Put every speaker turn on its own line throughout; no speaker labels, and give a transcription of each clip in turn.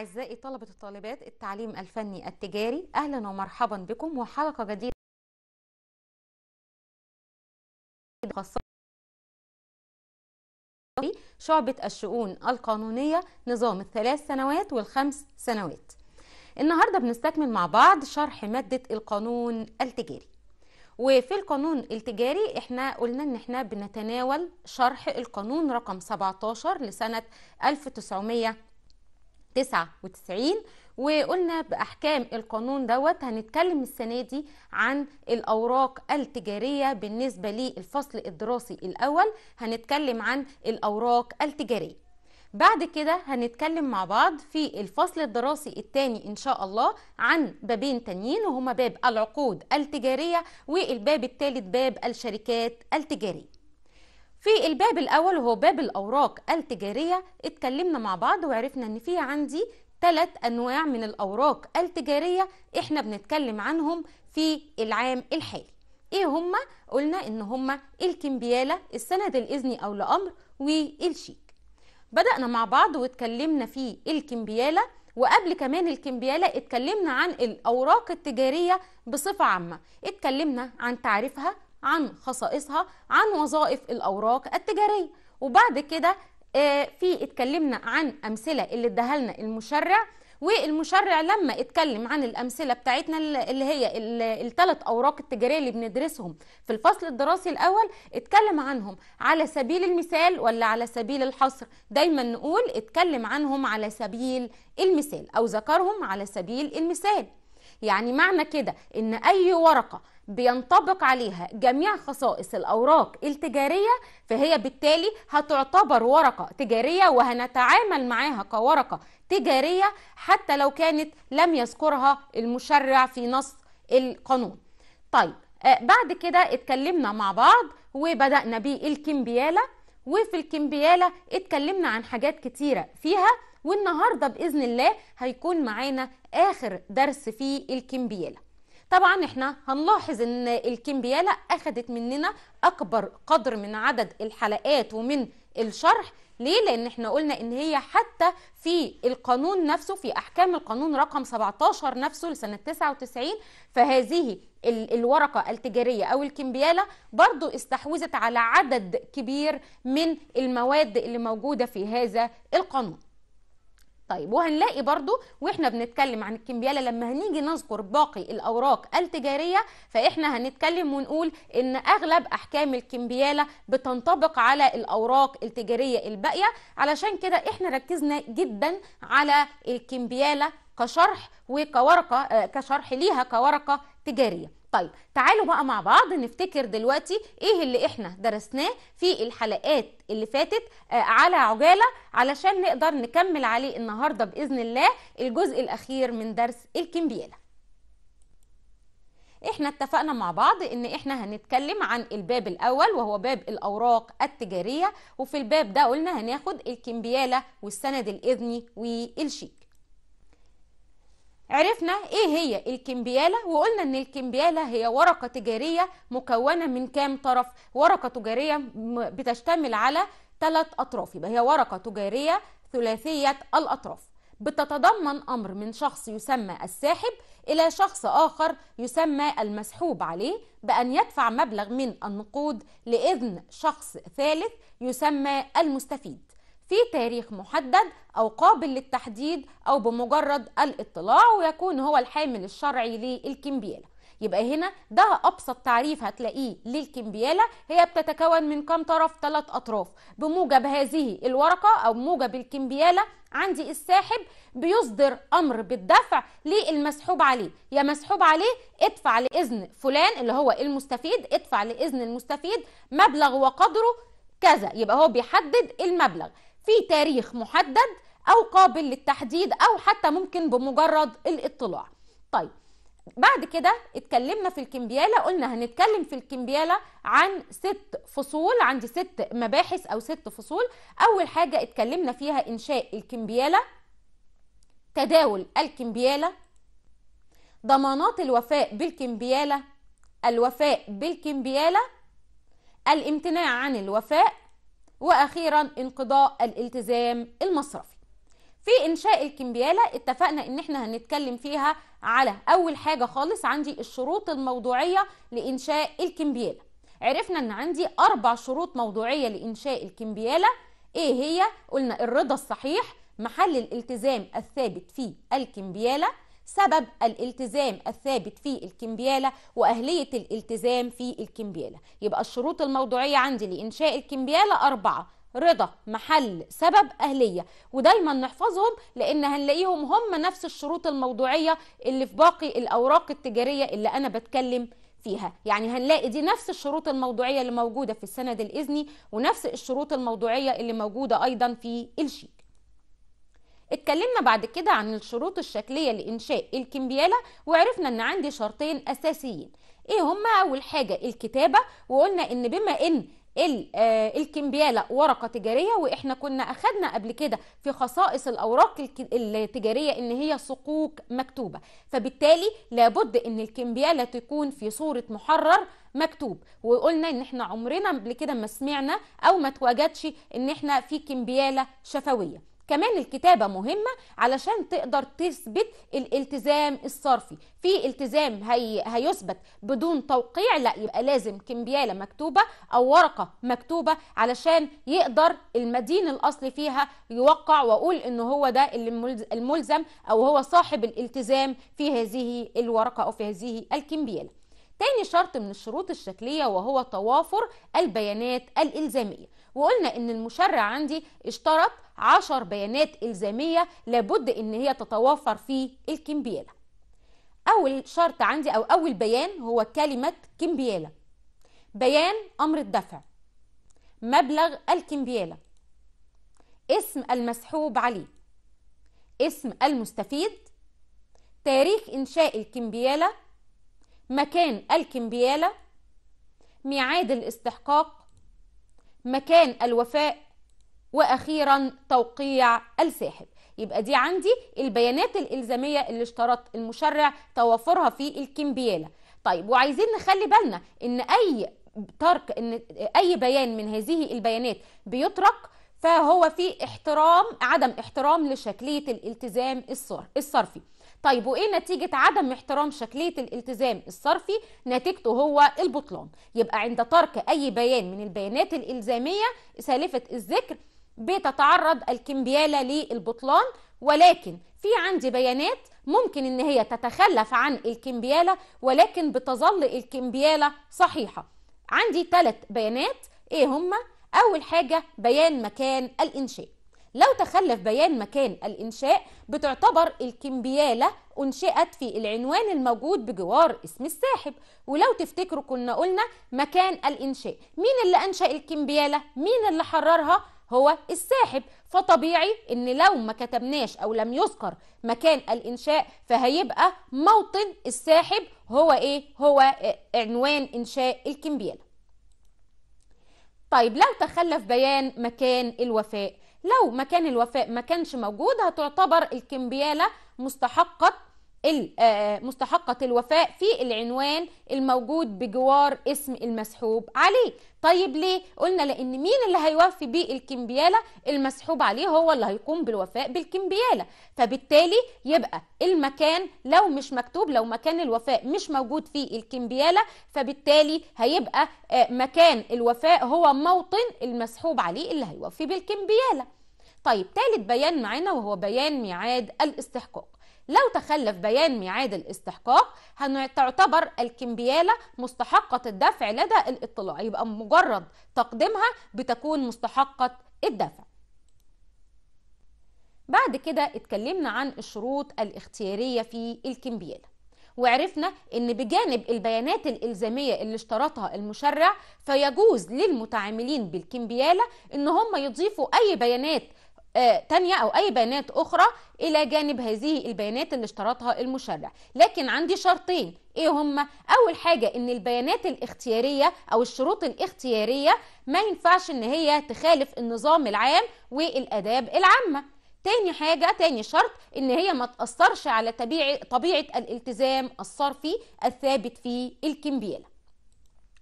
أعزائي طلبة وطالبات التعليم الفني التجاري أهلا ومرحبا بكم وحلقة جديدة خاصة شعبة الشؤون القانونية نظام الثلاث سنوات والخمس سنوات النهاردة بنستكمل مع بعض شرح مادة القانون التجاري وفي القانون التجاري احنا قلنا ان احنا بنتناول شرح القانون رقم 17 لسنة 1900 99 وقلنا بأحكام القانون دوت هنتكلم السنة دي عن الأوراق التجارية بالنسبة للفصل الدراسي الأول هنتكلم عن الأوراق التجارية بعد كده هنتكلم مع بعض في الفصل الدراسي الثاني ان شاء الله عن بابين تانيين وهما باب العقود التجاريه والباب الثالث باب الشركات التجاريه في الباب الاول وهو باب الاوراق التجاريه اتكلمنا مع بعض وعرفنا ان في عندي ثلاث انواع من الاوراق التجاريه احنا بنتكلم عنهم في العام الحالي ايه هما قلنا ان هما الكمبياله السند الاذني او لامر والشيك بدانا مع بعض واتكلمنا في الكمبياله وقبل كمان الكمبياله اتكلمنا عن الاوراق التجاريه بصفه عامه اتكلمنا عن تعريفها عن خصائصها عن وظائف الأوراق التجارية وبعد كده آه، في اتكلمنا عن أمثلة اللي اداها لنا المشرع والمشرع لما اتكلم عن الامثله بتاعتنا اللي هي الثلاث اوراق التجاريه اللي بندرسهم في الفصل الدراسي الاول اتكلم عنهم على سبيل المثال ولا على سبيل الحصر دايما نقول اتكلم عنهم على سبيل المثال او ذكرهم على سبيل المثال يعني معنى كده ان اي ورقه بينطبق عليها جميع خصائص الأوراق التجارية فهي بالتالي هتعتبر ورقة تجارية وهنتعامل معاها كورقة تجارية حتى لو كانت لم يذكرها المشرع في نص القانون طيب آه، بعد كده اتكلمنا مع بعض وبدأنا بالكمبيالة وفي الكمبيالة اتكلمنا عن حاجات كتيرة فيها والنهاردة بإذن الله هيكون معانا آخر درس في الكمبيالة طبعا احنا هنلاحظ ان الكمبياله اخدت مننا اكبر قدر من عدد الحلقات ومن الشرح ليه؟ لأن احنا قلنا إن هي حتى في القانون نفسه في أحكام القانون رقم 17 نفسه لسنة 99 فهذه الورقة التجارية أو الكمبيالة برضو استحوذت على عدد كبير من المواد اللي موجودة في هذا القانون طيب وهنلاقي برضو واحنا بنتكلم عن الكمبيالة لما هنيجي نذكر باقي الأوراق التجارية فإحنا هنتكلم ونقول إن أغلب أحكام الكمبيالة بتنطبق على الأوراق التجارية الباقية علشان كده إحنا ركزنا جدا على الكمبيالة كشرح وكورقة آه، كشرح ليها كورقة تجارية طيب تعالوا بقى مع بعض نفتكر دلوقتي ايه اللي احنا درسناه في الحلقات اللي فاتت آه، على عجاله علشان نقدر نكمل عليه النهارده باذن الله الجزء الاخير من درس الكمبياله احنا اتفقنا مع بعض ان احنا هنتكلم عن الباب الاول وهو باب الاوراق التجاريه وفي الباب ده قلنا هناخد الكمبياله والسند الاذني والشيك عرفنا ايه هي الكمبيالة وقلنا ان الكمبيالة هي ورقة تجارية مكونة من كام طرف ورقة تجارية بتشتمل على ثلاث اطراف يبقى هي ورقة تجارية ثلاثية الاطراف بتتضمن امر من شخص يسمى الساحب الى شخص اخر يسمى المسحوب عليه بان يدفع مبلغ من النقود لاذن شخص ثالث يسمى المستفيد في تاريخ محدد أو قابل للتحديد أو بمجرد الاطلاع ويكون هو الحامل الشرعي للكمبيالة يبقى هنا ده ابسط تعريف هتلاقيه للكمبياله هي بتتكون من كم طرف ثلاث اطراف بموجب هذه الورقه او موجب الكمبياله عندي الساحب بيصدر امر بالدفع للمسحوب عليه يا مسحوب عليه ادفع لاذن فلان اللي هو المستفيد ادفع لاذن المستفيد مبلغ وقدره كذا يبقى هو بيحدد المبلغ في تاريخ محدد او قابل للتحديد او حتى ممكن بمجرد الاطلاع طيب بعد كده اتكلمنا في الكمبيالة قلنا هنتكلم في الكمبيالة عن ست فصول عندي ست مباحث او ست فصول اول حاجة اتكلمنا فيها انشاء الكمبيالة تداول الكمبيالة ضمانات الوفاء بالكمبيالة الوفاء بالكمبيالة الامتناع عن الوفاء واخيرا انقضاء الالتزام المصرفي في انشاء الكمبياله اتفقنا ان احنا هنتكلم فيها على اول حاجه خالص عندي الشروط الموضوعيه لانشاء الكمبياله عرفنا ان عندي اربع شروط موضوعيه لانشاء الكمبياله ايه هي قلنا الرضا الصحيح محل الالتزام الثابت في الكمبياله سبب الالتزام الثابت في الكمبيالة وأهلية الالتزام في الكمبيالة يبقى الشروط الموضوعية عندي لإنشاء الكمبيالة أربعة رضا محل سبب أهلية ودايما نحفظهم لأن هنلاقيهم هم نفس الشروط الموضوعية اللي في باقي الأوراق التجارية اللي أنا بتكلم فيها يعني هنلاقي دي نفس الشروط الموضوعية اللي موجودة في السند الإذني ونفس الشروط الموضوعية اللي موجودة أيضا في الشيك اتكلمنا بعد كده عن الشروط الشكلية لإنشاء الكمبيالة وعرفنا إن عندي شرطين أساسيين إيه هما أول حاجة الكتابة وقلنا إن بما إن آه، الكمبيالة ورقة تجارية وإحنا كنا أخدنا قبل كده في خصائص الأوراق التجارية إن هي صكوك مكتوبة فبالتالي لابد إن الكمبيالة تكون في صورة محرر مكتوب وقلنا ان احنا عمرنا قبل كده ما سمعنا او ما تواجدش ان احنا في كمبياله شفويه كمان الكتابه مهمه علشان تقدر تثبت الالتزام الصرفي في التزام هي هيثبت بدون توقيع لا يبقى لازم كمبياله مكتوبه او ورقه مكتوبه علشان يقدر المدين الاصلي فيها يوقع واقول ان هو ده الملزم او هو صاحب الالتزام في هذه الورقه او في هذه الكمبياله تاني شرط من الشروط الشكلية وهو توافر البيانات الإلزامية وقلنا ان المشرع عندي اشترط عشر بيانات إلزامية لابد ان هي تتوفر في الكمبيالة اول شرط عندي او اول بيان هو كلمة كمبيالة بيان امر الدفع مبلغ الكمبيالة اسم المسحوب عليه اسم المستفيد تاريخ إنشاء الكمبيالة مكان الكمبيالة ميعاد الاستحقاق مكان الوفاء واخيرا توقيع الساحب يبقى دي عندي البيانات الالزاميه اللي اشترط المشرع توافرها في الكمبياله طيب وعايزين نخلي بالنا ان اي ترك ان اي بيان من هذه البيانات بيترك فهو في احترام عدم احترام لشكليه الالتزام الصرفي طيب وايه نتيجه عدم احترام شكليه الالتزام الصرفي نتيجته هو البطلان يبقى عند ترك اي بيان من البيانات الالزاميه سالفه الذكر بتتعرض الكمبياله للبطلان ولكن في عندي بيانات ممكن ان هي تتخلف عن الكمبياله ولكن بتظل الكمبياله صحيحه عندي ثلاث بيانات ايه هما اول حاجه بيان مكان الانشاء لو تخلف بيان مكان الإنشاء بتعتبر الكمبيالة أنشئت في العنوان الموجود بجوار اسم الساحب ولو تفتكروا كنا قلنا مكان الإنشاء مين اللي أنشأ الكمبيالة؟ مين اللي حررها؟ هو الساحب فطبيعي ان لو ما كتبناش او لم يذكر مكان الانشاء فهيبقى موطن الساحب هو ايه هو آه، عنوان انشاء الكمبياله طيب لو تخلف بيان مكان الوفاء لو مكان الوفاء ما كانش موجود هتعتبر الكمبياله مستحقه آه، آه، مستحقة الوفاء في العنوان الموجود بجوار اسم المسحوب عليه طيب ليه؟ قلنا لأن مين اللي هيوفي بالكمبيالة؟ المسحوب عليه هو اللي هيقوم بالوفاء بالكمبيالة فبالتالي يبقى المكان لو مش مكتوب لو مكان الوفاء مش موجود في الكمبيالة فبالتالي هيبقى آه، مكان الوفاء هو موطن المسحوب عليه اللي هيوفي بالكمبيالة طيب تالت بيان معانا وهو بيان ميعاد الاستحقاق لو تخلف بيان ميعاد الاستحقاق هتعتبر الكمبيالة مستحقة الدفع لدى الاطلاع يبقى مجرد تقديمها بتكون مستحقة الدفع بعد كده اتكلمنا عن الشروط الاختيارية في الكمبيالة وعرفنا ان بجانب البيانات الالزاميه اللي اشترطها المشرع فيجوز للمتعاملين بالكمبياله ان هم يضيفوا اي بيانات آه، تانية أو أي بيانات أخرى إلى جانب هذه البيانات اللي اشترطها المشرع لكن عندي شرطين إيه هما؟ أول حاجة إن البيانات الاختيارية أو الشروط الاختيارية ما ينفعش إن هي تخالف النظام العام والآداب العامة تاني حاجة تاني شرط ان هي ما تأثرش على طبيعة, طبيعة الالتزام الصرفي الثابت في الكمبيلة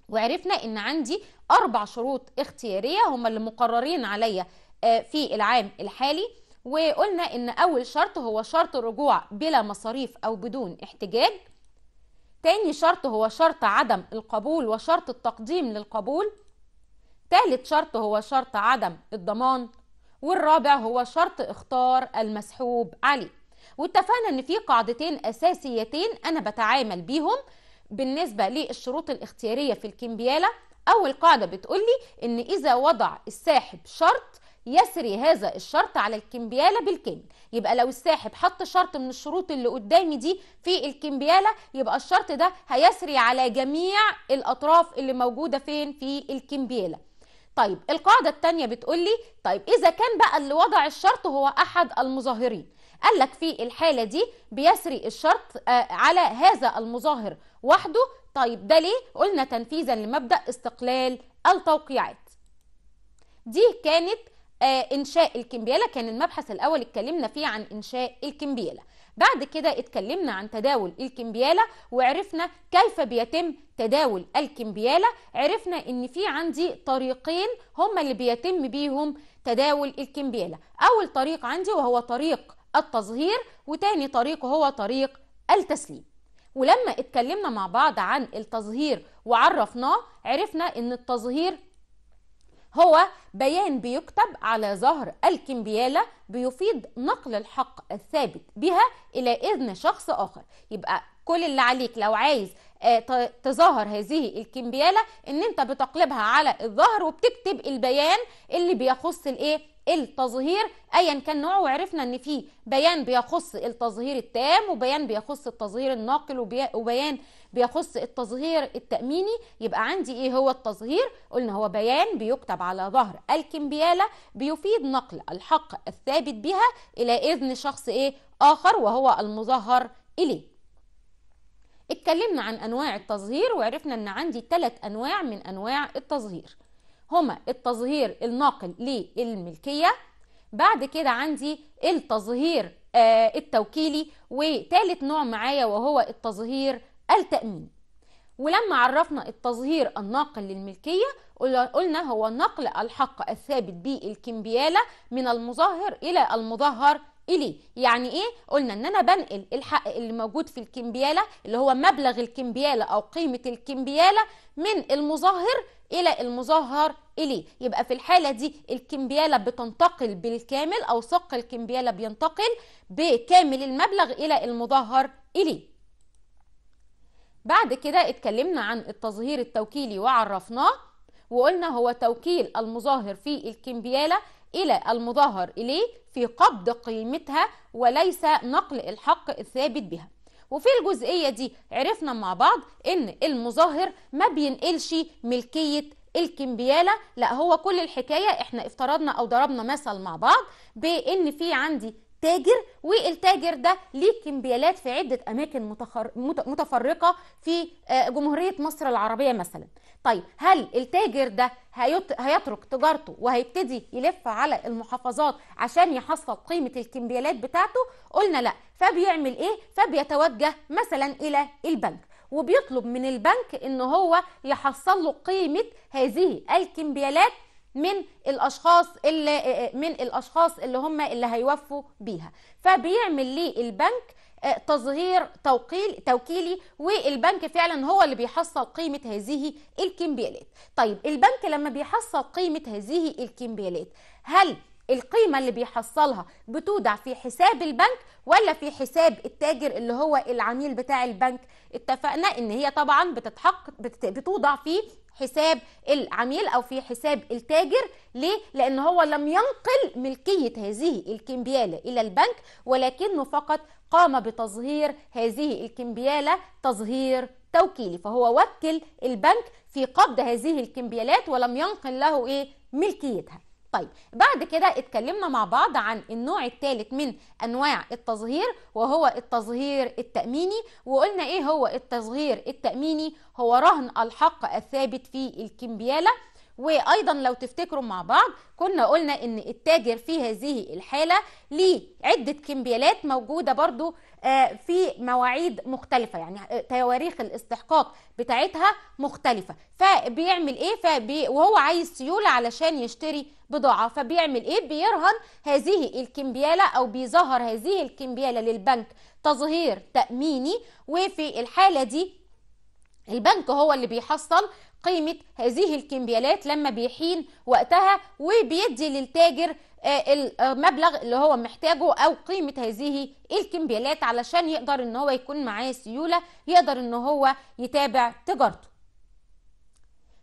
وعرفنا ان عندي اربع شروط اختيارية هما اللي مقررين عليا آه، في العام الحالي وقلنا ان اول شرط هو شرط الرجوع بلا مصاريف او بدون احتجاج تاني شرط هو شرط عدم القبول وشرط التقديم للقبول تالت شرط هو شرط عدم الضمان والرابع هو شرط اختار المسحوب عليه واتفقنا ان في قاعدتين اساسيتين انا بتعامل بيهم بالنسبه للشروط الاختياريه في الكمبياله اول قاعده بتقولي ان اذا وضع الساحب شرط يسري هذا الشرط على الكمبيالة بالكامل يبقى لو الساحب حط شرط من الشروط اللي قدامي دي في الكمبيالة يبقى الشرط ده هيسري على جميع الأطراف اللي موجودة فين في الكمبيالة طيب القاعدة التانية بتقول لي طيب إذا كان بقى اللي وضع الشرط هو أحد المظاهرين قال لك في الحالة دي بيسري الشرط آه، على هذا المظاهر وحده طيب ده ليه؟ قلنا تنفيذا لمبدأ استقلال التوقيعات دي كانت آه، انشاء الكمبياله كان المبحث الاول اتكلمنا فيه عن انشاء الكمبياله بعد كده اتكلمنا عن تداول الكمبياله وعرفنا كيف بيتم تداول الكمبياله عرفنا ان في عندي طريقين هما اللي بيتم بيهم تداول الكمبياله اول طريق عندي وهو طريق التظهير وتاني طريق هو طريق التسليم ولما اتكلمنا مع بعض عن التظهير وعرفناه عرفنا ان التظهير هو بيان بيكتب على ظهر الكمبيالة بيفيد نقل الحق الثابت بها إلى إذن شخص آخر يبقى كل اللي عليك لو عايز آه، تظهر هذه الكمبيالة ان انت بتقلبها على الظهر وبتكتب البيان اللي بيخص الايه التظهير ايا كان نوعه وعرفنا ان في بيان بيخص التظهير التام وبيان بيخص التظهير الناقل وبيان بيخص التظهير التأميني يبقى عندي إيه هو التظهير قلنا هو بيان بيكتب على ظهر الكمبيالة بيفيد نقل الحق الثابت بها إلى إذن شخص إيه آخر وهو المظهر إليه اتكلمنا عن انواع التظهير وعرفنا ان عندي ثلاث انواع من انواع التظهير هما التظهير الناقل للملكيه بعد كده عندي التظهير آه، التوكيلي وثالث نوع معايا وهو التظهير التأمين ولما عرفنا التظهير الناقل للملكية قلنا هو نقل الحق الثابت بالكمبيالة من المظاهر إلى المظهر إليه يعني إيه؟ قلنا إن أنا بنقل الحق اللي موجود في الكمبيالة اللي هو مبلغ الكمبيالة أو قيمة الكمبيالة من المظاهر إلى المظاهر إليه يبقى في الحالة دي الكمبيالة بتنتقل بالكامل أو سق الكمبيالة بينتقل بكامل المبلغ إلى المظاهر إليه بعد كده اتكلمنا عن التظهير التوكيلي وعرفناه وقلنا هو توكيل المظاهر في الكمبيالة إلى المظاهر إليه في قبض قيمتها وليس نقل الحق الثابت بها وفي الجزئية دي عرفنا مع بعض إن المظاهر ما بينقلش ملكية الكمبيالة لا هو كل الحكاية احنا افترضنا او ضربنا مثل مع بعض بان في عندي تاجر والتاجر ده ليه كمبيالات في عدة أماكن متفرقة في آه، جمهورية مصر العربية مثلا طيب هل التاجر ده هيترك تجارته وهيبتدي يلف على المحافظات عشان يحصل قيمة الكمبيالات بتاعته قلنا لا فبيعمل ايه فبيتوجه مثلا إلى البنك وبيطلب من البنك ان هو يحصل له قيمة هذه الكمبيالات من الاشخاص اللي آه، آه، من الاشخاص اللي هم اللي هيوفوا بيها فبيعمل لي البنك آه، تظهير توكيل توكيلي والبنك فعلا هو اللي بيحصل قيمه هذه الكمبيالات طيب البنك لما بيحصل قيمه هذه الكمبيالات هل القيمة اللي بيحصلها بتودع في حساب البنك ولا في حساب التاجر اللي هو العميل بتاع البنك اتفقنا ان هي طبعا بتتحق بتوضع في حساب العميل او في حساب التاجر ليه لان هو لم ينقل ملكيه هذه الكمبياله الى البنك ولكنه فقط قام بتظهير هذه الكمبياله تظهير توكيلي فهو وكل البنك في قبض هذه الكمبيالات ولم ينقل له ايه ملكيتها طيب بعد كده اتكلمنا مع بعض عن النوع الثالث من انواع التظهير وهو التظهير التاميني وقلنا ايه هو التظهير التاميني هو رهن الحق الثابت في الكمبياله وايضا لو تفتكروا مع بعض كنا قلنا ان التاجر في هذه الحاله ليه عده كمبيالات موجوده برضو آه، في مواعيد مختلفه يعني آه، تواريخ الاستحقاق بتاعتها مختلفه فبيعمل ايه فبي وهو عايز سيوله علشان يشتري بضاعه فبيعمل ايه بيرهن هذه الكمبياله او بيظهر هذه الكمبياله للبنك تظهير تاميني وفي الحاله دي البنك هو اللي بيحصل قيمة هذه الكمبيالات لما بيحين وقتها وبيدي للتاجر آه، المبلغ آه، اللي هو محتاجه او قيمة هذه الكمبيالات علشان يقدر ان هو يكون معاه سيولة يقدر ان هو يتابع تجارته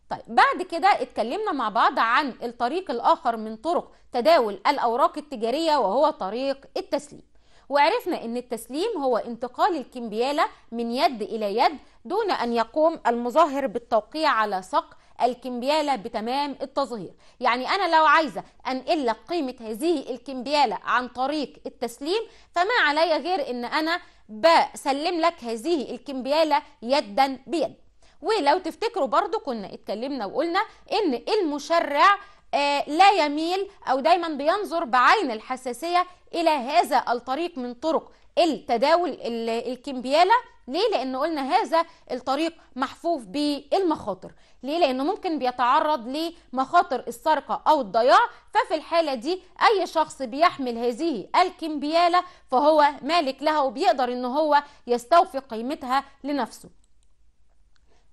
طيب بعد كده اتكلمنا مع بعض عن الطريق الاخر من طرق تداول الاوراق التجارية وهو طريق التسليم وعرفنا ان التسليم هو انتقال الكمبيالة من يد الى يد دون أن يقوم المظاهر بالتوقيع على سق الكمبيالة بتمام التظهير يعني أنا لو عايزة أنقل لك قيمة هذه الكمبيالة عن طريق التسليم فما علي غير أن أنا بسلم لك هذه الكمبيالة يدا بيد ولو تفتكروا برضو كنا اتكلمنا وقلنا أن المشرع آه، لا يميل أو دايما بينظر بعين الحساسية إلى هذا الطريق من طرق التداول الكمبياله ليه لان قلنا هذا الطريق محفوف بالمخاطر ليه لانه ممكن بيتعرض لمخاطر السرقه او الضياع ففي الحاله دي اي شخص بيحمل هذه الكمبياله فهو مالك لها وبيقدر ان هو يستوفي قيمتها لنفسه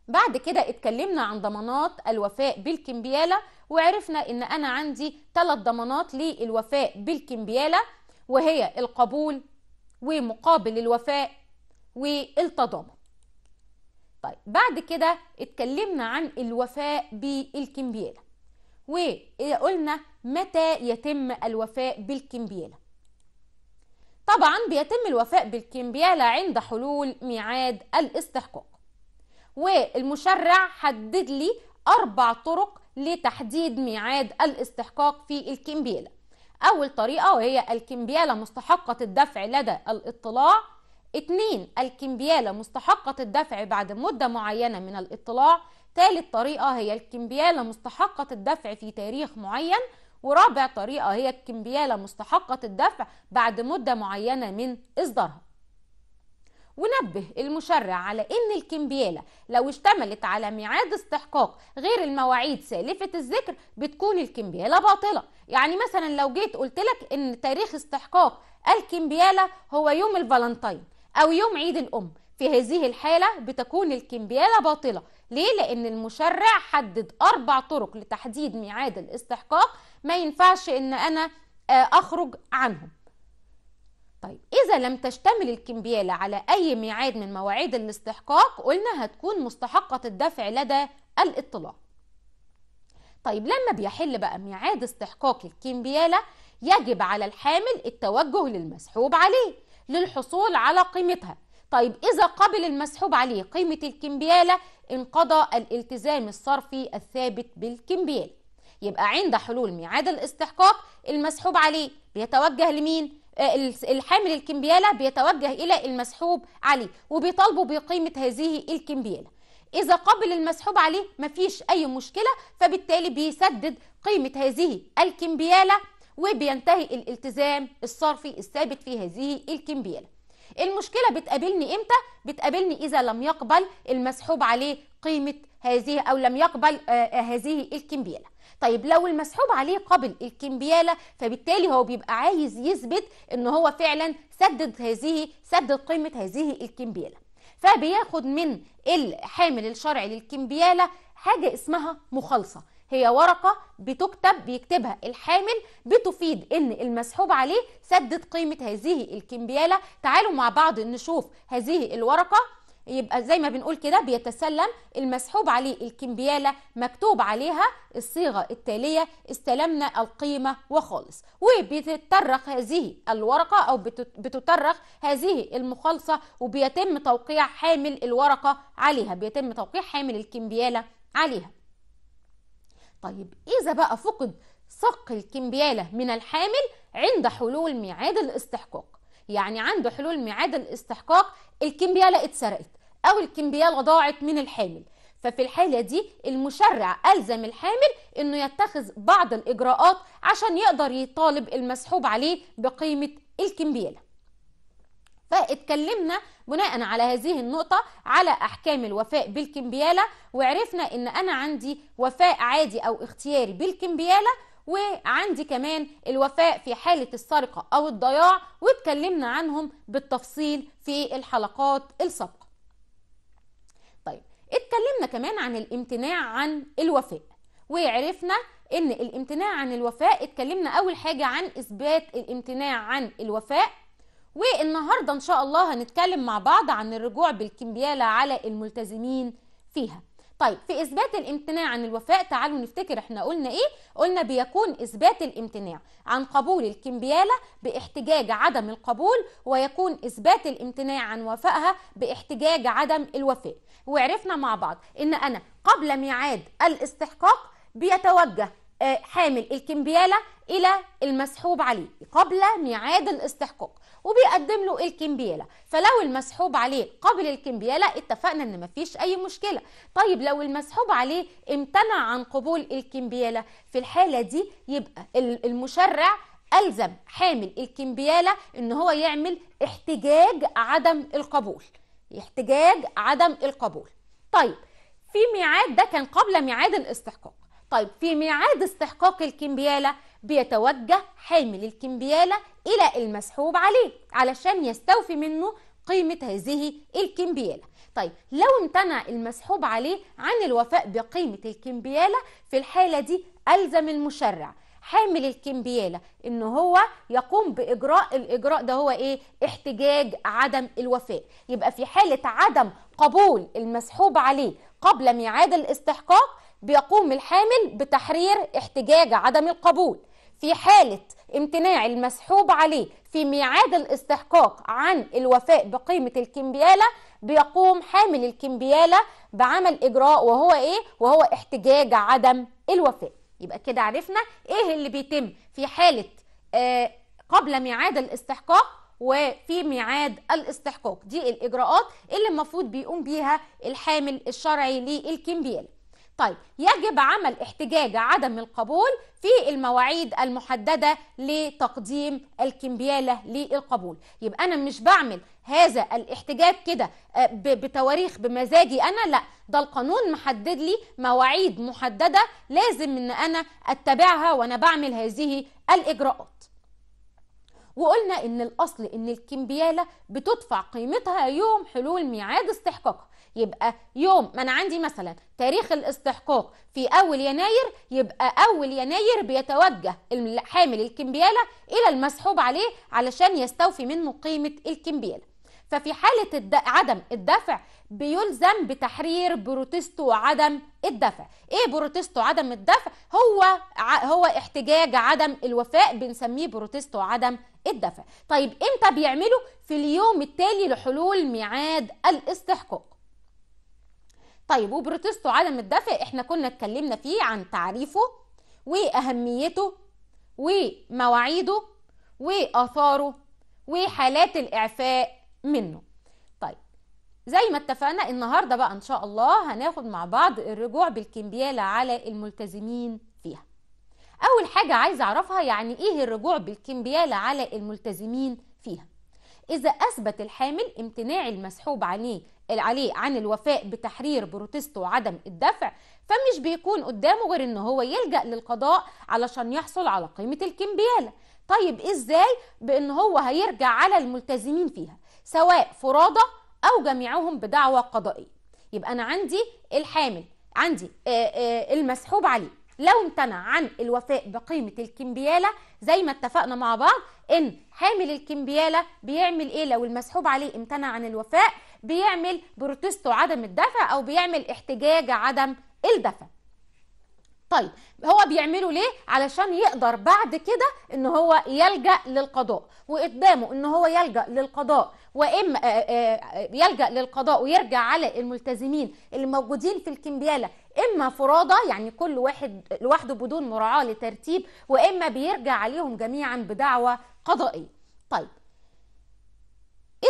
بعد كده اتكلمنا عن ضمانات الوفاء بالكمبياله وعرفنا ان انا عندي ثلاث ضمانات للوفاء بالكمبياله وهي القبول ومقابل الوفاء والتضامن طيب بعد كده اتكلمنا عن الوفاء بالكمبيالة وقلنا متى يتم الوفاء بالكمبيالة طبعا بيتم الوفاء بالكمبيالة عند حلول ميعاد الاستحقاق والمشرع حدد لي أربع طرق لتحديد ميعاد الاستحقاق في الكمبيالة أول طريقة وهي الكمبيالة مستحقة الدفع لدى الاطلاع اتنين الكمبيالة مستحقة الدفع بعد مدة معينة من الاطلاع تالت طريقة هي الكمبيالة مستحقة الدفع في تاريخ معين ورابع طريقة هي الكمبيالة مستحقة الدفع بعد مدة معينة من إصدارها ونبه المشرع على ان الكمبيالة لو اشتملت على ميعاد استحقاق غير المواعيد سالفة الذكر بتكون الكمبيالة باطلة يعني مثلا لو جيت قلت لك ان تاريخ استحقاق الكمبيالة هو يوم الفالنتين او يوم عيد الام في هذه الحالة بتكون الكمبيالة باطلة ليه؟ لأن المشرع حدد أربع طرق لتحديد ميعاد الاستحقاق ما ينفعش إن أنا آه، أخرج عنهم طيب إذا لم تشتمل الكمبيالة على أي ميعاد من مواعيد الاستحقاق قلنا هتكون مستحقة الدفع لدى الاطلاع طيب لما بيحل بقى ميعاد استحقاق الكمبيالة يجب على الحامل التوجه للمسحوب عليه للحصول على قيمتها طيب إذا قبل المسحوب عليه قيمة الكمبيالة انقضى الالتزام الصرفي الثابت بالكمبيالة يبقى عند حلول ميعاد الاستحقاق المسحوب عليه بيتوجه لمين؟ آه، الحامل الكمبياله بيتوجه الى المسحوب عليه وبيطالبه بقيمه هذه الكمبياله اذا قبل المسحوب عليه مفيش اي مشكله فبالتالي بيسدد قيمه هذه الكمبياله وبينتهي الالتزام الصرفي الثابت في هذه الكمبياله المشكله بتقابلني امتى بتقابلني اذا لم يقبل المسحوب عليه قيمه هذه او لم يقبل آه, آه، هذه الكمبياله طيب لو المسحوب عليه قبل الكمبيالة فبالتالي هو بيبقى عايز يثبت ان هو فعلا سدد هذه سدد قيمة هذه الكمبيالة فبياخد من الحامل الشرعي للكمبيالة حاجة اسمها مخالصة هي ورقة بتكتب بيكتبها الحامل بتفيد ان المسحوب عليه سدد قيمة هذه الكمبيالة تعالوا مع بعض نشوف هذه الورقة يبقى زي ما بنقول كده بيتسلم المسحوب عليه الكمبياله مكتوب عليها الصيغه التاليه استلمنا القيمه وخالص وبتترخ هذه الورقه او بتترخ هذه المخالصه وبيتم توقيع حامل الورقه عليها بيتم توقيع حامل الكمبياله عليها طيب اذا بقى فقد صق الكمبياله من الحامل عند حلول ميعاد الاستحقاق يعني عنده حلول ميعاد الاستحقاق الكمبياله اتسرقت او الكمبياله ضاعت من الحامل ففي الحالة دي المشرع ألزم الحامل أنه يتخذ بعض الإجراءات عشان يقدر يطالب المسحوب عليه بقيمة الكمبيالة فاتكلمنا بناء على هذه النقطة على أحكام الوفاء بالكمبيالة وعرفنا أن أنا عندي وفاء عادي أو اختياري بالكمبيالة وعندي كمان الوفاء في حالة السرقة أو الضياع واتكلمنا عنهم بالتفصيل في الحلقات السابقة طيب اتكلمنا كمان عن الامتناع عن الوفاء وعرفنا ان الامتناع عن الوفاء اتكلمنا اول حاجة عن اثبات الامتناع عن الوفاء والنهاردة ان شاء الله هنتكلم مع بعض عن الرجوع بالكمبيالة على الملتزمين فيها طيب في إثبات الامتناع عن الوفاء تعالوا نفتكر احنا قلنا إيه قلنا بيكون إثبات الامتناع عن قبول الكمبيالة باحتجاج عدم القبول ويكون إثبات الامتناع عن وفائها باحتجاج عدم الوفاء وعرفنا مع بعض إن أنا قبل ميعاد الاستحقاق بيتوجه آه، حامل الكمبيالة إلى المسحوب عليه قبل ميعاد الاستحقاق وبيقدم له الكمبياله فلو المسحوب عليه قبل الكمبياله اتفقنا ان مفيش اي مشكله طيب لو المسحوب عليه امتنع عن قبول الكمبياله في الحاله دي يبقى المشرع الزم حامل الكمبياله ان هو يعمل احتجاج عدم القبول احتجاج عدم القبول طيب في ميعاد ده كان قبل ميعاد الاستحقاق طيب في ميعاد استحقاق الكمبياله بيتوجه حامل الكمبيالة إلى المسحوب عليه علشان يستوفي منه قيمة هذه الكمبيالة طيب لو امتنع المسحوب عليه عن الوفاء بقيمة الكمبيالة في الحالة دي ألزم المشرع حامل الكمبيالة ان هو يقوم باجراء الاجراء ده هو ايه احتجاج عدم الوفاء يبقى في حالة عدم قبول المسحوب عليه قبل ميعاد الاستحقاق بيقوم الحامل بتحرير احتجاج عدم القبول في حالة امتناع المسحوب عليه في ميعاد الاستحقاق عن الوفاء بقيمة الكمبيالة بيقوم حامل الكمبيالة بعمل إجراء وهو إيه؟ وهو احتجاج عدم الوفاء يبقى كده عرفنا إيه اللي بيتم في حالة آه قبل ميعاد الاستحقاق وفي ميعاد الاستحقاق دي الإجراءات اللي المفروض بيقوم بيها الحامل الشرعي للكمبيالة طيب يجب عمل احتجاج عدم القبول في المواعيد المحددة لتقديم الكمبيالة للقبول يبقى أنا مش بعمل هذا الاحتجاج كده آه، بتواريخ بمزاجي أنا لا ده القانون محدد لي مواعيد محددة لازم أن أنا أتبعها وأنا بعمل هذه الإجراءات وقلنا ان الاصل ان الكمبياله بتدفع قيمتها يوم حلول ميعاد استحقاقها يبقى يوم ما انا عندي مثلا تاريخ الاستحقاق في اول يناير يبقى اول يناير بيتوجه حامل الكمبياله الى المسحوب عليه علشان يستوفي منه قيمه الكمبياله ففي حالة الد... عدم الدفع بيلزم بتحرير بروتستو عدم الدفع ايه بروتستو عدم الدفع هو ع... هو احتجاج عدم الوفاء بنسميه بروتستو عدم الدفع طيب امتى بيعمله في اليوم التالي لحلول ميعاد الاستحقاق طيب وبروتستو عدم الدفع احنا كنا اتكلمنا فيه عن تعريفه واهميته ومواعيده واثاره وحالات الاعفاء منه طيب زي ما اتفقنا النهارده بقى ان شاء الله هناخد مع بعض الرجوع بالكمبياله على الملتزمين فيها اول حاجه عايزه اعرفها يعني ايه الرجوع بالكمبياله على الملتزمين فيها اذا اثبت الحامل امتناع المسحوب عليه عليه عن الوفاء بتحرير بروتسته وعدم الدفع فمش بيكون قدامه غير ان هو يلجأ للقضاء علشان يحصل على قيمة الكمبيالة طيب ازاي بان هو هيرجع على الملتزمين فيها سواء فرادة او جميعهم بدعوى قضائية يبقى انا عندي الحامل عندي المسحوب عليه لو امتنع عن الوفاء بقيمة الكمبيالة زي ما اتفقنا مع بعض ان حامل الكمبيالة بيعمل ايه لو المسحوب عليه امتنع عن الوفاء بيعمل بروتستو عدم الدفع او بيعمل احتجاج عدم الدفع طيب هو بيعمله ليه علشان يقدر بعد كده ان هو يلجا للقضاء وقدامه ان هو يلجا للقضاء واما يلجا للقضاء ويرجع على الملتزمين اللي موجودين في الكمبياله اما فرادى يعني كل واحد لوحده بدون مراعاه لترتيب واما بيرجع عليهم جميعا بدعوى قضائيه طيب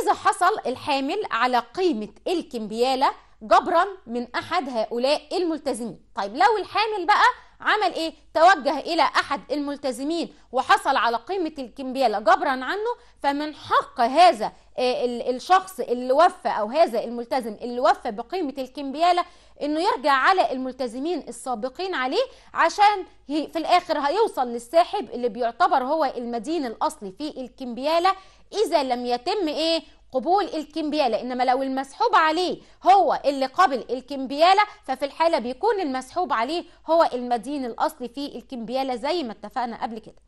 إذا حصل الحامل على قيمة الكمبيالة جبرا من أحد هؤلاء الملتزمين طيب لو الحامل بقى عمل إيه؟ توجه إلى أحد الملتزمين وحصل على قيمة الكمبيالة جبرا عنه فمن حق هذا آه، الشخص اللي وفى أو هذا الملتزم اللي وفى بقيمة الكمبيالة انه يرجع على الملتزمين السابقين عليه عشان في الاخر هيوصل للساحب اللي بيعتبر هو المدين الاصلي في الكمبياله إذا لم يتم إيه قبول الكمبيالة إنما لو المسحوب عليه هو اللي قبل الكمبيالة ففي الحالة بيكون المسحوب عليه هو المدين الأصلي في الكمبيالة زي ما اتفقنا قبل كده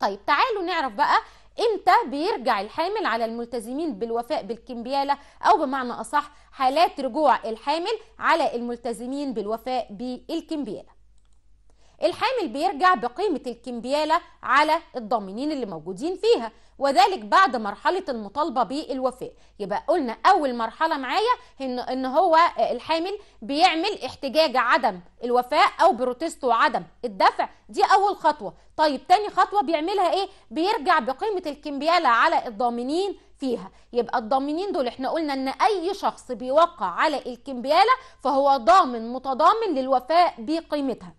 طيب تعالوا نعرف بقى امتى بيرجع الحامل على الملتزمين بالوفاء بالكمبياله او بمعنى اصح حالات رجوع الحامل على الملتزمين بالوفاء بالكمبياله الحامل بيرجع بقيمة الكمبيالة على الضامنين اللي موجودين فيها وذلك بعد مرحلة المطالبة بالوفاء يبقى قلنا أول مرحلة معايا إن, إن هو الحامل بيعمل احتجاج عدم الوفاء أو بروتست عدم الدفع دي أول خطوة طيب تاني خطوة بيعملها إيه؟ بيرجع بقيمة الكمبيالة على الضامنين فيها يبقى الضامنين دول احنا قلنا ان اي شخص بيوقع على الكمبياله فهو ضامن متضامن للوفاء بقيمتها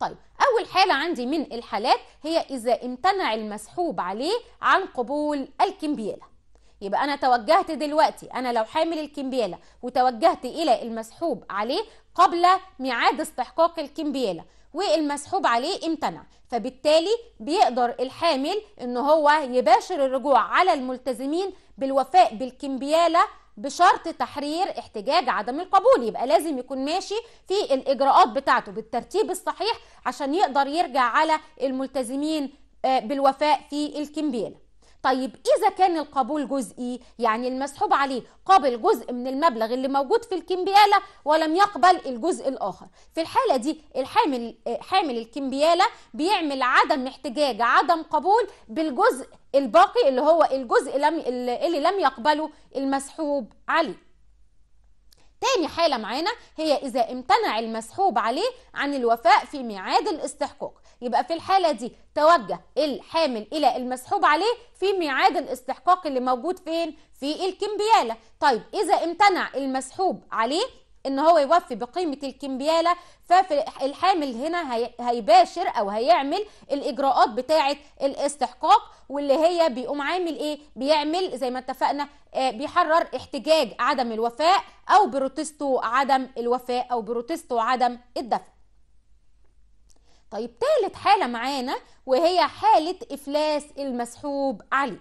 طيب أول حالة عندي من الحالات هي إذا امتنع المسحوب عليه عن قبول الكمبيالة يبقى أنا توجهت دلوقتي أنا لو حامل الكمبيالة وتوجهت إلى المسحوب عليه قبل ميعاد استحقاق الكمبيالة والمسحوب عليه امتنع فبالتالي بيقدر الحامل ان هو يباشر الرجوع على الملتزمين بالوفاء بالكمبياله بشرط تحرير احتجاج عدم القبول يبقى لازم يكون ماشي في الاجراءات بتاعته بالترتيب الصحيح عشان يقدر يرجع على الملتزمين آه، بالوفاء في الكمبيله طيب إذا كان القبول جزئي يعني المسحوب عليه قابل جزء من المبلغ اللي موجود في الكمبيالة ولم يقبل الجزء الآخر في الحالة دي الحامل آه، حامل الكمبيالة بيعمل عدم احتجاج عدم قبول بالجزء الباقي اللي هو الجزء لم اللي لم يقبله المسحوب عليه تاني حالة معانا هي إذا امتنع المسحوب عليه عن الوفاء في ميعاد الاستحقاق يبقى في الحالة دي توجه الحامل إلى المسحوب عليه في ميعاد الاستحقاق اللي موجود فين؟ في الكمبيالة طيب إذا امتنع المسحوب عليه ان هو يوفي بقيمه الكمبياله فالحامل هنا هيباشر او هيعمل الاجراءات بتاعه الاستحقاق واللي هي بيقوم عامل ايه بيعمل زي ما اتفقنا آه، بيحرر احتجاج عدم الوفاء او بروتستو عدم الوفاء او بروتستو عدم الدفع طيب تالت حالة معانا وهي حالة إفلاس المسحوب عليه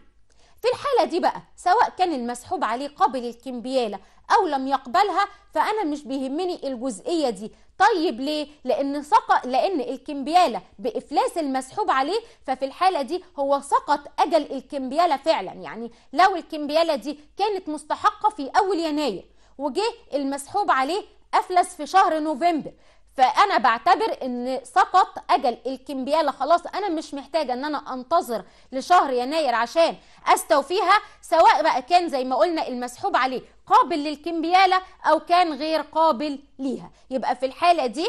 في الحالة دي بقى سواء كان المسحوب عليه قبل الكمبيالة أو لم يقبلها فأنا مش بيهمني الجزئية دي طيب ليه؟ لأن سقط لأن الكمبيالة بإفلاس المسحوب عليه ففي الحالة دي هو سقط أجل الكمبيالة فعلا يعني لو الكمبيالة دي كانت مستحقة في أول يناير وجه المسحوب عليه أفلس في شهر نوفمبر فانا بعتبر ان سقط اجل الكمبياله خلاص انا مش محتاجه ان انا انتظر لشهر يناير عشان استوفيها سواء بقى كان زي ما قلنا المسحوب عليه قابل للكمبياله او كان غير قابل ليها يبقى في الحاله دي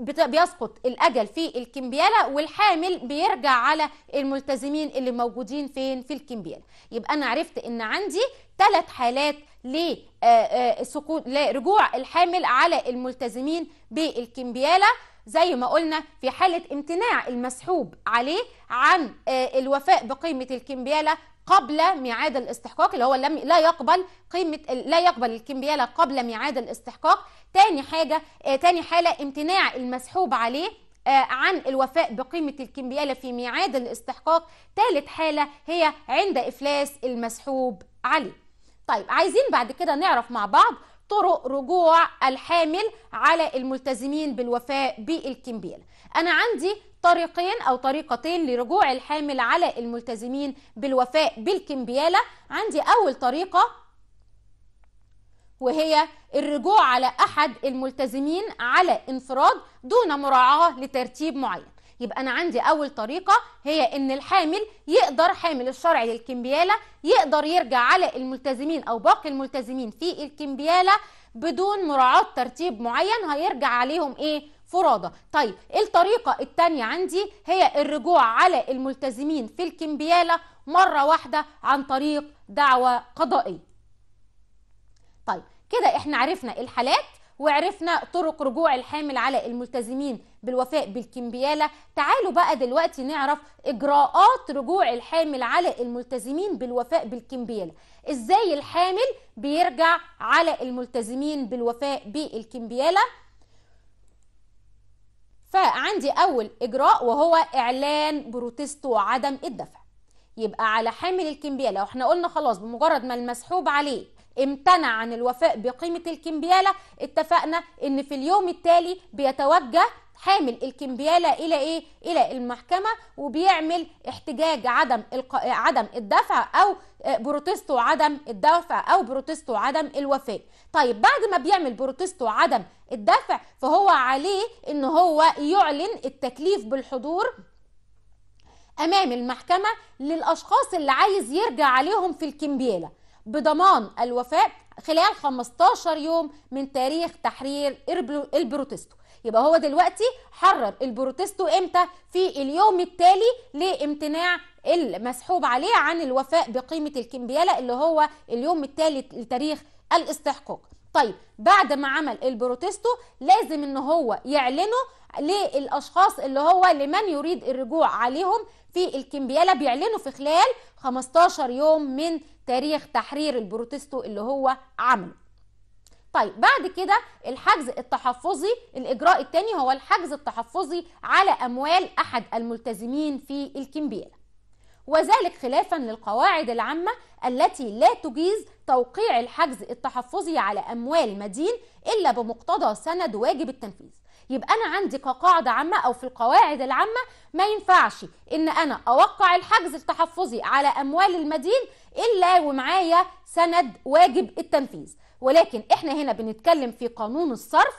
بيسقط الاجل في الكمبياله والحامل بيرجع على الملتزمين اللي موجودين فين في الكمبياله يبقى انا عرفت ان عندي ثلاث حالات لسقوط آه، آه، لرجوع الحامل على الملتزمين بالكمبياله زي ما قلنا في حالة امتناع المسحوب عليه عن آه، الوفاء بقيمة الكمبيالة قبل ميعاد الاستحقاق اللي هو لم لا يقبل قيمه لا يقبل الكمبياله قبل ميعاد الاستحقاق تاني حاجه آه، تاني حاله امتناع المسحوب عليه آه، عن الوفاء بقيمة الكمبيالة في ميعاد الاستحقاق ثالث حالة هي عند إفلاس المسحوب عليه طيب عايزين بعد كده نعرف مع بعض طرق رجوع الحامل على الملتزمين بالوفاء بالكمبيالة أنا عندي طريقين أو طريقتين لرجوع الحامل على الملتزمين بالوفاء بالكمبيالة عندي أول طريقة وهي الرجوع على أحد الملتزمين على انفراد دون مراعاة لترتيب معين يبقى أنا عندي أول طريقة هي إن الحامل يقدر حامل الشرعي للكمبيالة يقدر يرجع على الملتزمين أو باقي الملتزمين في الكمبيالة بدون مراعاة ترتيب معين هيرجع عليهم إيه؟ فرادة طيب إيه الطريقة التانية عندي هي الرجوع على الملتزمين في الكمبيالة مرة واحدة عن طريق دعوة قضائية طيب كده احنا عرفنا الحالات وعرفنا طرق رجوع الحامل على الملتزمين بالوفاء بالكمبيالة تعالوا بقى دلوقتي نعرف إجراءات رجوع الحامل على الملتزمين بالوفاء بالكمبيالة إزاي الحامل بيرجع على الملتزمين بالوفاء بالكمبيالة فعندي أول إجراء وهو إعلان بروتست وعدم الدفع يبقى على حامل الكمبيالة لو احنا قلنا خلاص بمجرد ما المسحوب عليه امتنع عن الوفاء بقيمة الكمبيالة اتفقنا ان في اليوم التالي بيتوجه حامل الكمبيالة إلى إيه؟ إلى المحكمة وبيعمل احتجاج عدم الق... عدم الدفع أو آه، بروتستو عدم الدفع أو بروتستو عدم الوفاء. طيب بعد ما بيعمل بروتستو عدم الدفع فهو عليه إن هو يعلن التكليف بالحضور أمام المحكمة للأشخاص اللي عايز يرجع عليهم في الكمبيالة بضمان الوفاء خلال 15 يوم من تاريخ تحرير البروتستو يبقى هو دلوقتي حرر البروتستو امتى في اليوم التالي لامتناع المسحوب عليه عن الوفاء بقيمه الكمبياله اللي هو اليوم التالي لتاريخ الاستحقاق طيب بعد ما عمل البروتستو لازم ان هو يعلنه للاشخاص اللي هو لمن يريد الرجوع عليهم في الكمبياله بيعلنوا في خلال 15 يوم من تاريخ تحرير البروتستو اللي هو عمله طيب بعد كده الحجز التحفظي الاجراء الثاني هو الحجز التحفظي على اموال احد الملتزمين في الكمبيله وذلك خلافا للقواعد العامة التي لا تجيز توقيع الحجز التحفظي على أموال مدين إلا بمقتضى سند واجب التنفيذ يبقى أنا عندي كقاعدة عامة أو في القواعد العامة ما ينفعش إن أنا أوقع الحجز التحفظي على أموال المدين إلا ومعايا سند واجب التنفيذ ولكن احنا هنا بنتكلم في قانون الصرف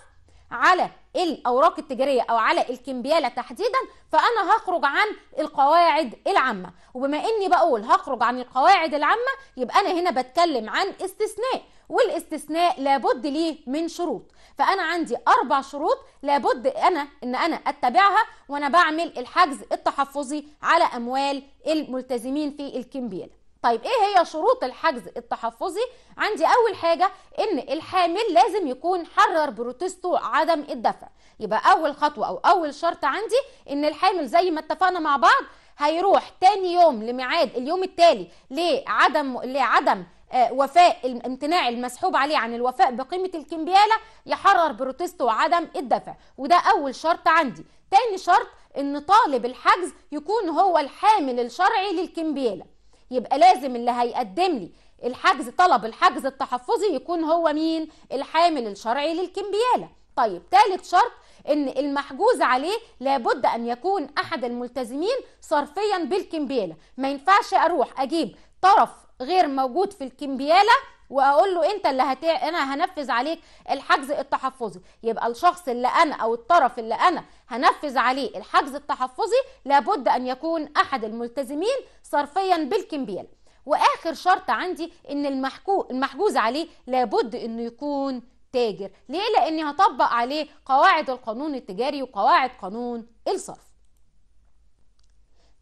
على الأوراق التجارية أو على الكمبيالة تحديدا فأنا هخرج عن القواعد العامة وبما أني بقول هخرج عن القواعد العامة يبقى أنا هنا بتكلم عن استثناء والاستثناء لابد ليه من شروط فأنا عندي أربع شروط لابد أنا أن أنا أتبعها وأنا بعمل الحجز التحفظي على أموال الملتزمين في الكمبيالة طيب ايه هي شروط الحجز التحفظي عندي اول حاجه ان الحامل لازم يكون حرر بروتستو عدم الدفع يبقى اول خطوه او اول شرط عندي ان الحامل زي ما اتفقنا مع بعض هيروح تاني يوم لميعاد اليوم التالي لعدم لعدم آه، وفاء الامتناع المسحوب عليه عن الوفاء بقيمة الكمبيالة يحرر بروتستو وعدم الدفع وده أول شرط عندي تاني شرط أن طالب الحجز يكون هو الحامل الشرعي للكمبيالة يبقى لازم اللي هيقدم لي الحجز طلب الحجز التحفظي يكون هو مين الحامل الشرعي للكمبياله طيب ثالث شرط ان المحجوز عليه لابد ان يكون احد الملتزمين صرفيا بالكمبياله ما ينفعش اروح اجيب طرف غير موجود في الكمبياله واقول له انت اللي هت... انا هنفذ عليك الحجز التحفظي يبقى الشخص اللي انا او الطرف اللي انا هنفذ عليه الحجز التحفظي لابد ان يكون احد الملتزمين صرفيا بالكمبيال واخر شرط عندي ان المحكو المحجوز عليه لابد انه يكون تاجر ليه لاني هطبق عليه قواعد القانون التجاري وقواعد قانون الصرف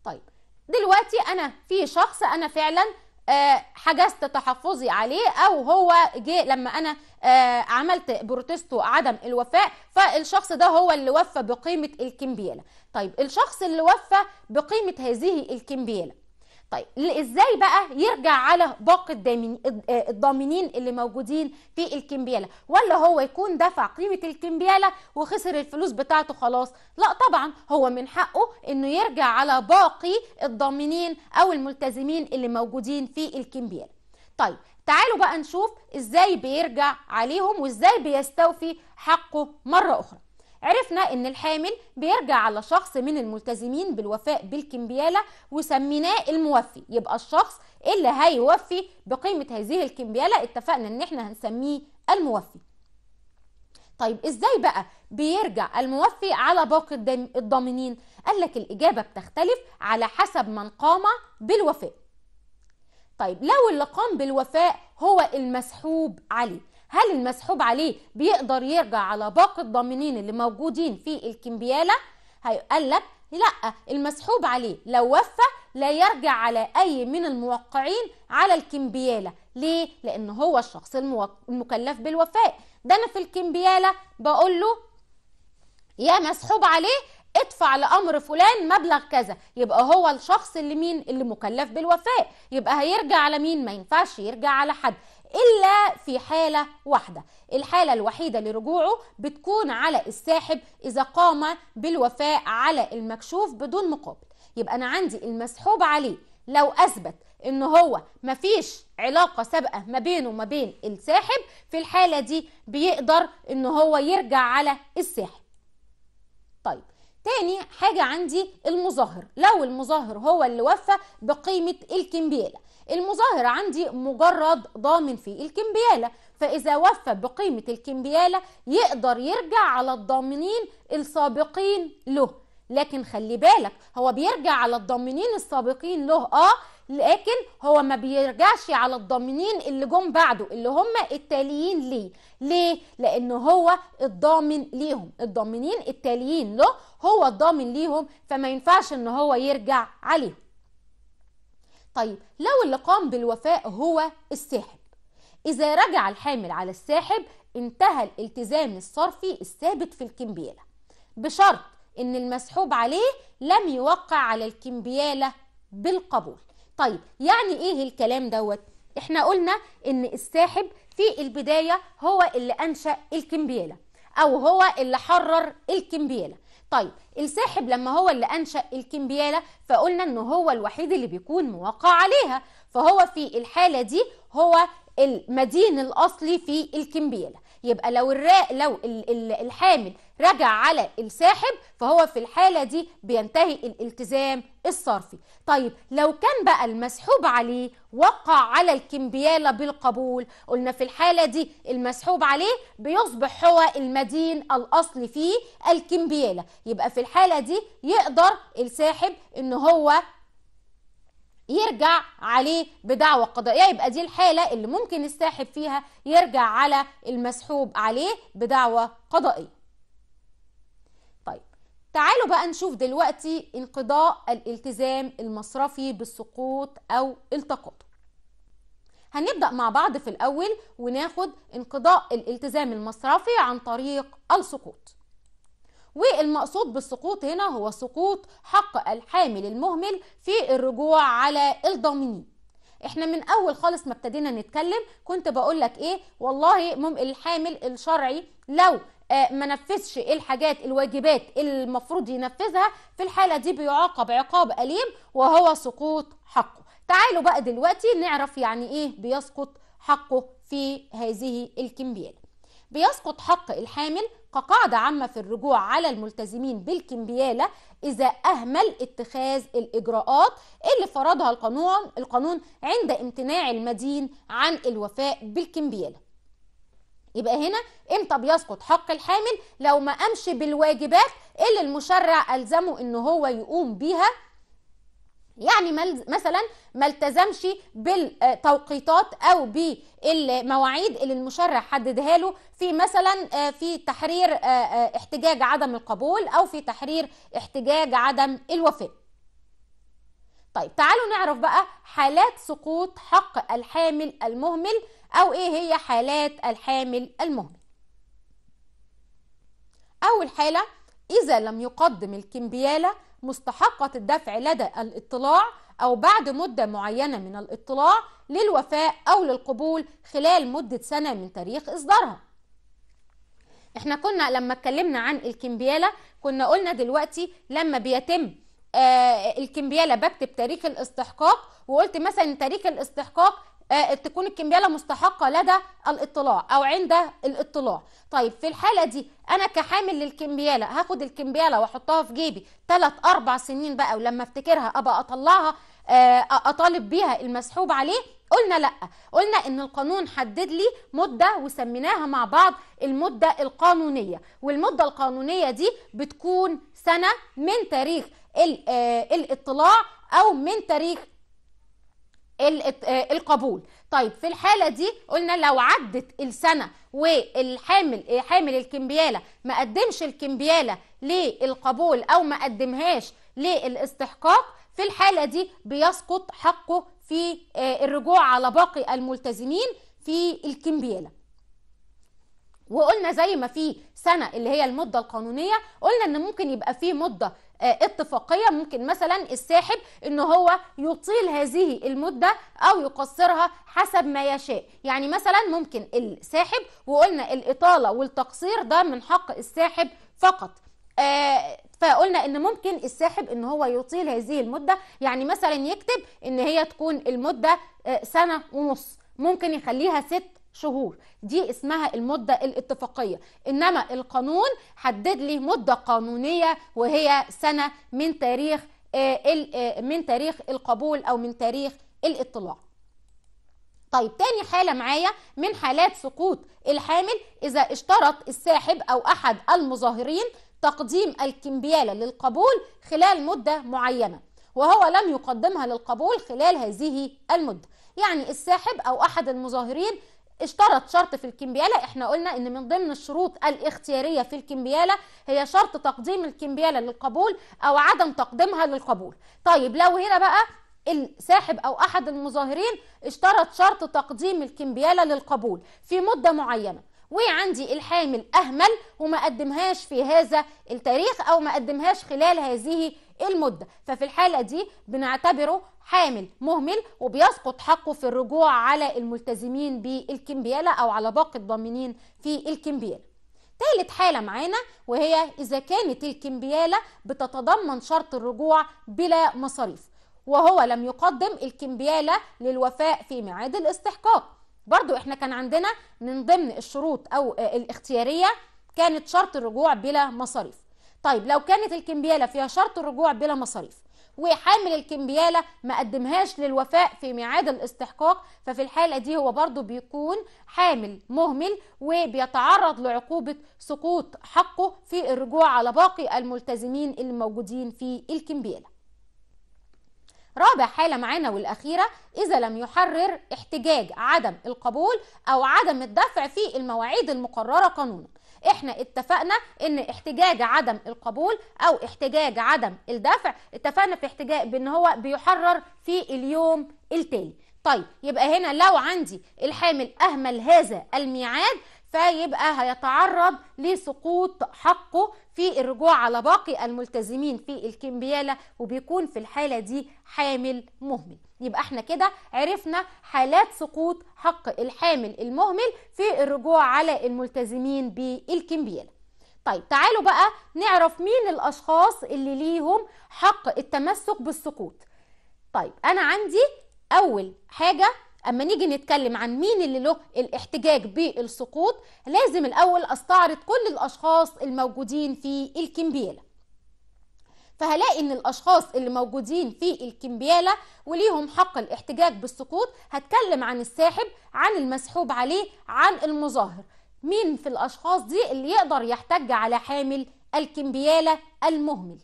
طيب دلوقتي انا في شخص انا فعلا آه، حجزت تحفظي عليه او هو جه لما انا آه، عملت بروتستو عدم الوفاء فالشخص ده هو اللي وفى بقيمه الكمبياله طيب الشخص اللي وفى بقيمه هذه الكمبياله طيب ازاي بقى يرجع على باقي آه، الضامنين اللي موجودين في الكمبياله ولا هو يكون دفع قيمه الكمبياله وخسر الفلوس بتاعته خلاص لا طبعا هو من حقه انه يرجع على باقي الضامنين او الملتزمين اللي موجودين في الكمبياله طيب تعالوا بقى نشوف ازاي بيرجع عليهم وازاي بيستوفي حقه مره اخرى عرفنا ان الحامل بيرجع على شخص من الملتزمين بالوفاء بالكمبيالة وسميناه الموفي يبقى الشخص اللي هيوفي بقيمة هذه الكمبيالة اتفقنا ان احنا هنسميه الموفي طيب ازاي بقى بيرجع الموفي على باقي الضامنين قال لك الاجابه بتختلف على حسب من قام بالوفاء طيب لو اللي قام بالوفاء هو المسحوب عليه هل المسحوب عليه بيقدر يرجع على باقي الضامنين اللي موجودين في الكمبياله هيقول لك لا المسحوب عليه لو وفى لا يرجع على اي من الموقعين على الكمبياله ليه لان هو الشخص المكلف بالوفاء ده انا في الكمبياله بقول له يا مسحوب عليه ادفع لامر فلان مبلغ كذا يبقى هو الشخص اللي مين اللي مكلف بالوفاء يبقى هيرجع على مين ما ينفعش يرجع على حد إلا في حالة واحدة الحالة الوحيدة لرجوعه بتكون على الساحب إذا قام بالوفاء على المكشوف بدون مقابل يبقى أنا عندي المسحوب عليه لو أثبت ان هو مفيش علاقه سابقه ما بينه وما بين الساحب في الحاله دي بيقدر ان هو يرجع على الساحب طيب تاني حاجه عندي المظاهر لو المظاهر هو اللي وفى بقيمه الكمبياله المظاهر عندي مجرد ضامن في الكمبيالة فإذا وفى بقيمة الكمبيالة يقدر يرجع على الضامنين السابقين له لكن خلي بالك هو بيرجع على الضامنين السابقين له اه لكن هو ما بيرجعش على الضامنين اللي جم بعده اللي هم التاليين ليه ليه لان هو الضامن ليهم الضامنين التاليين له هو الضامن ليهم فما ينفعش ان هو يرجع عليهم طيب لو اللي قام بالوفاء هو الساحب إذا رجع الحامل على الساحب انتهى الالتزام الصرفي الثابت في الكمبيالة بشرط إن المسحوب عليه لم يوقع على الكمبيالة بالقبول طيب يعني إيه الكلام دوت؟ إحنا قلنا إن الساحب في البداية هو اللي أنشأ الكمبيالة أو هو اللي حرر الكمبيالة طيب الساحب لما هو اللي أنشأ الكمبيالة فقلنا ان هو الوحيد اللي بيكون موقع عليها فهو في الحالة دي هو المدين الأصلي في الكمبيالة يبقى لو الراء لو الحامل رجع على الساحب فهو في الحالة دي بينتهي الالتزام الصرفي طيب لو كان بقى المسحوب عليه وقع على الكمبيالة بالقبول قلنا في الحالة دي المسحوب عليه بيصبح هو المدين الاصلي فيه الكمبيالة يبقى في الحالة دي يقدر الساحب ان هو يرجع عليه بدعوى قضائيه يبقى دي الحاله اللي ممكن الساحب فيها يرجع على المسحوب عليه بدعوى قضائيه طيب تعالوا بقى نشوف دلوقتي انقضاء الالتزام المصرفي بالسقوط او التقاط. هنبدا مع بعض في الاول وناخد انقضاء الالتزام المصرفي عن طريق السقوط والمقصود بالسقوط هنا هو سقوط حق الحامل المهمل في الرجوع على الضامنين احنا من اول خالص ما ابتدينا نتكلم كنت بقول لك ايه والله الحامل الشرعي لو آه، ما نفذش الحاجات الواجبات المفروض ينفذها في الحاله دي بيعاقب عقاب اليم وهو سقوط حقه تعالوا بقى دلوقتي نعرف يعني ايه بيسقط حقه في هذه الكمبيات بيسقط حق الحامل كقاعدة عامة في الرجوع على الملتزمين بالكمبيالة إذا أهمل اتخاذ الإجراءات اللي فرضها القانون القانون عند امتناع المدين عن الوفاء بالكمبيالة يبقى هنا امتى بيسقط حق الحامل لو ما قامش بالواجبات اللي المشرع ألزمه إن هو يقوم بيها يعني مثلا ما التزمش بالتوقيتات او بالمواعيد اللي المشرع حددها له في مثلا آه، في تحرير آه، آه، احتجاج عدم القبول او في تحرير احتجاج عدم الوفاء طيب تعالوا نعرف بقى حالات سقوط حق الحامل المهمل او ايه هي حالات الحامل المهمل اول حاله اذا لم يقدم الكمبياله مستحقة الدفع لدى الاطلاع أو بعد مدة معينة من الاطلاع للوفاء أو للقبول خلال مدة سنة من تاريخ إصدارها احنا كنا لما اتكلمنا عن الكمبيالة كنا قلنا دلوقتي لما بيتم آه الكمبيالة بكتب تاريخ الاستحقاق وقلت مثلا تاريخ الاستحقاق آه، تكون الكمبياله مستحقه لدى الاطلاع او عند الاطلاع طيب في الحاله دي انا كحامل للكمبياله هاخد الكمبياله واحطها في جيبي 3 4 سنين بقى ولما افتكرها ابقى اطلعها آه، اطالب بيها المسحوب عليه قلنا لا قلنا ان القانون حدد لي مده وسميناها مع بعض المده القانونيه والمده القانونيه دي بتكون سنه من تاريخ آه، الاطلاع او من تاريخ آه، القبول طيب في الحالة دي قلنا لو عدت السنة والحامل آه، حامل الكمبيالة ما قدمش الكمبيالة للقبول أو ما قدمهاش للاستحقاق في الحالة دي بيسقط حقه في آه، الرجوع على باقي الملتزمين في الكمبيالة وقلنا زي ما في السنه اللي هي المده القانونيه قلنا ان ممكن يبقى فيه مده آه، اتفاقية ممكن مثلا الساحب ان هو يطيل هذه المدة او يقصرها حسب ما يشاء يعني مثلا ممكن الساحب وقلنا الاطالة والتقصير ده من حق الساحب فقط آه، فقلنا ان ممكن الساحب ان هو يطيل هذه المدة يعني مثلا يكتب ان هي تكون المدة آه، سنة ونص ممكن يخليها ست شهور دي اسمها المدة الاتفاقية إنما القانون حدد لي مدة قانونية وهي سنة من تاريخ آه، آه، من تاريخ القبول أو من تاريخ الاطلاع طيب تاني حالة معايا من حالات سقوط الحامل إذا اشترط الساحب أو أحد المظاهرين تقديم الكمبيالة للقبول خلال مدة معينة وهو لم يقدمها للقبول خلال هذه المدة يعني الساحب أو أحد المظاهرين اشترط شرط في الكمبيالة احنا قلنا ان من ضمن الشروط الاختيارية في الكمبيالة هي شرط تقديم الكمبيالة للقبول او عدم تقديمها للقبول طيب لو هنا بقى الساحب او احد المظاهرين اشترط شرط تقديم الكمبيالة للقبول في مدة معينة وعندي الحامل اهمل وما قدمهاش في هذا التاريخ او ما قدمهاش خلال هذه المدة ففي الحالة دي بنعتبره حامل مهمل وبيسقط حقه في الرجوع على الملتزمين بالكمبيالة أو على باقي الضامنين في الكمبيالة تالت حالة معانا وهي إذا كانت الكمبيالة بتتضمن شرط الرجوع بلا مصاريف وهو لم يقدم الكمبيالة للوفاء في ميعاد الاستحقاق برضو احنا كان عندنا من ضمن الشروط أو آه، الاختيارية كانت شرط الرجوع بلا مصاريف طيب لو كانت الكمبياله فيها شرط الرجوع بلا مصاريف وحامل الكمبياله ما قدمهاش للوفاء في ميعاد الاستحقاق ففي الحاله دي هو برضو بيكون حامل مهمل وبيتعرض لعقوبه سقوط حقه في الرجوع على باقي الملتزمين اللي موجودين في الكمبياله رابع حالة معانا والأخيرة إذا لم يحرر احتجاج عدم القبول أو عدم الدفع في المواعيد المقررة قانونا احنا اتفقنا ان احتجاج عدم القبول او احتجاج عدم الدفع اتفقنا في احتجاج بان هو بيحرر في اليوم التالي طيب يبقى هنا لو عندي الحامل اهمل هذا الميعاد فيبقى هيتعرض لسقوط حقه في الرجوع على باقي الملتزمين في الكمبياله وبيكون في الحاله دي حامل مهمل يبقى احنا كده عرفنا حالات سقوط حق الحامل المهمل في الرجوع على الملتزمين بالكمبياله طيب تعالوا بقى نعرف مين الاشخاص اللي ليهم حق التمسك بالسقوط طيب انا عندي اول حاجه اما نيجي نتكلم عن مين اللي له الاحتجاج بالسقوط لازم الاول استعرض كل الاشخاص الموجودين في الكمبياله فهلاقي ان الاشخاص اللي موجودين في الكمبياله وليهم حق الاحتجاج بالسقوط هتكلم عن الساحب عن المسحوب عليه عن المظاهر مين في الاشخاص دي اللي يقدر يحتج على حامل الكمبياله المهمل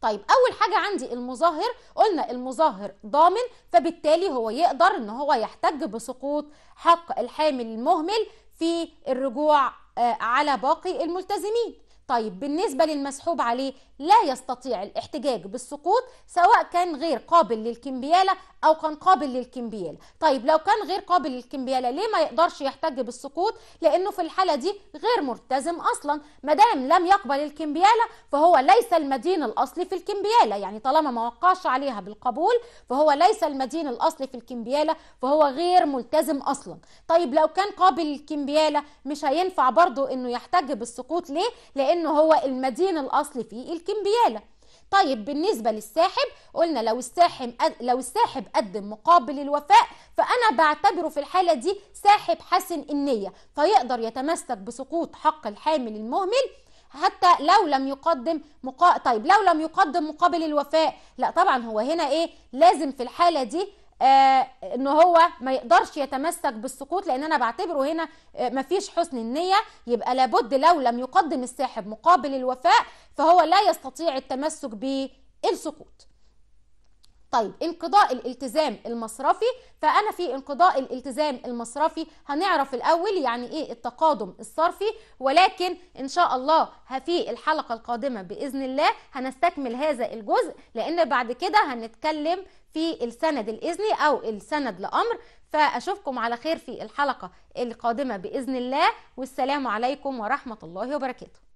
طيب اول حاجه عندي المظاهر قلنا المظاهر ضامن فبالتالي هو يقدر ان هو يحتج بسقوط حق الحامل المهمل في الرجوع آه، على باقي الملتزمين طيب بالنسبه للمسحوب عليه لا يستطيع الاحتجاج بالسقوط سواء كان غير قابل للكمبيالة أو كان قابل للكمبيالة طيب لو كان غير قابل للكمبيالة ليه ما يقدرش يحتج بالسقوط لأنه في الحالة دي غير ملتزم أصلا مدام لم يقبل الكمبيالة فهو ليس المدين الأصلي في الكمبيالة يعني طالما ما وقعش عليها بالقبول فهو ليس المدين الأصلي في الكمبيالة فهو غير ملتزم أصلا طيب لو كان قابل للكمبيالة مش هينفع برضو أنه يحتج بالسقوط ليه لأنه هو المدين الأصلي في الكمبيالة كمبياله طيب بالنسبه للساحب قلنا لو الساحب لو الساحب قدم مقابل الوفاء فانا بعتبره في الحاله دي ساحب حسن النيه فيقدر يتمسك بسقوط حق الحامل المهمل حتى لو لم يقدم مقا... طيب لو لم يقدم مقابل الوفاء لا طبعا هو هنا ايه لازم في الحاله دي آه ان هو ما يقدرش يتمسك بالسقوط لان انا بعتبره هنا آه مفيش حسن النيه يبقى لابد لو لم يقدم الساحب مقابل الوفاء فهو لا يستطيع التمسك بالسقوط طيب انقضاء الالتزام المصرفي فانا في انقضاء الالتزام المصرفي هنعرف الاول يعني ايه التقادم الصرفي ولكن ان شاء الله في الحلقه القادمه باذن الله هنستكمل هذا الجزء لان بعد كده هنتكلم في السند الإذني أو السند لأمر فأشوفكم على خير في الحلقة القادمة بإذن الله والسلام عليكم ورحمة الله وبركاته